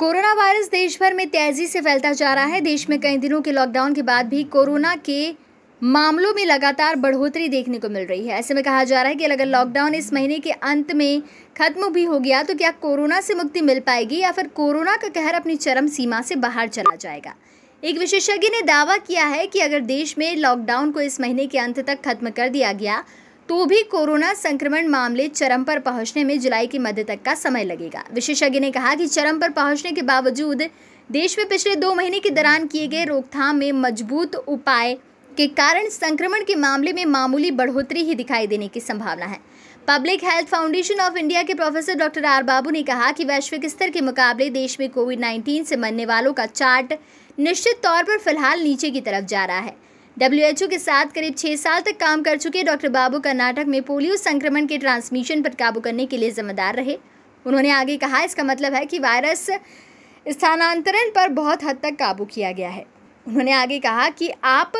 corona virus देश भर में तेजी से फैलता जा रहा है देश में कई दिनों के लॉकडाउन के बाद भी कोरोना के मामलों में लगातार बढ़ोतरी देखने को मिल रही है ऐसे में कहा जा रहा है कि अगर लॉकडाउन इस महीने के अंत में खत्म भी हो गया तो क्या कोरोना से मुक्ति मिल पाएगी या फिर कोरोना का कहर अपनी चरम सीमा से बाहर चला जाएगा एक विशेषज्ञ ने दावा किया है कि अगर देश में लॉकडाउन को इस महीने के अंत तक खत्म कर दिया गया तो भी कोरोना संक्रमण मामले चरम पर पहुंचने में जुलाई के मध्य तक का समय लगेगा विशेषज्ञ ने कहा कि चरम पर पहुंचने के बावजूद देश में पिछले दो महीने के दौरान किए गए रोकथाम में मजबूत उपाय के कारण संक्रमण के मामले में मामूली बढ़ोतरी ही दिखाई देने की संभावना है public health foundation of India के प्रोफेसर डॉक्टर आर बाबू ने कहा कि वैश्विक स्तर के मुकाबले देश में कोविड 19 से मरने वालों का चार्ट निश्चित तौर पर फिलहाल नीचे की तरफ जा रहा है डब्ल्यूएचओ के साथ करीब छः साल तक काम कर चुके डॉक्टर बाबू कर्नाटक में पोलियो संक्रमण के ट्रांसमिशन पर काबू करने के लिए जिम्मेदार रहे उन्होंने आगे कहा इसका मतलब है कि वायरस स्थानांतरण पर बहुत हद तक काबू किया गया है उन्होंने आगे कहा कि आप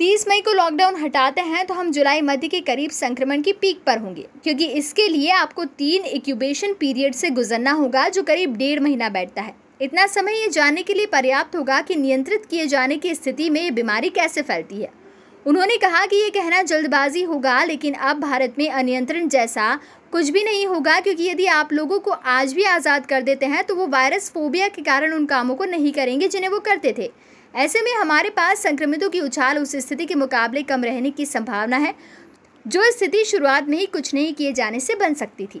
30 मई को लॉकडाउन हटाते हैं तो हम जुलाई मध्य के करीब संक्रमण की पीक पर होंगे क्योंकि इसके लिए आपको तीन इक्यूबेशन पीरियड से गुजरना होगा जो करीब डेढ़ महीना बैठता है इतना समय ये जानने के लिए पर्याप्त होगा कि नियंत्रित किए जाने की स्थिति में ये बीमारी कैसे फैलती है उन्होंने कहा कि ये कहना जल्दबाजी होगा लेकिन अब भारत में अनियंत्रण जैसा कुछ भी नहीं होगा क्योंकि यदि आप लोगों को आज भी आज़ाद कर देते हैं तो वो वायरस फोबिया के कारण उन कामों को नहीं करेंगे जिन्हें वो करते थे ऐसे में हमारे पास संक्रमितों की उछाल उस स्थिति के मुकाबले कम रहने की संभावना है जो स्थिति शुरुआत में ही कुछ नहीं किए जाने से बन सकती थी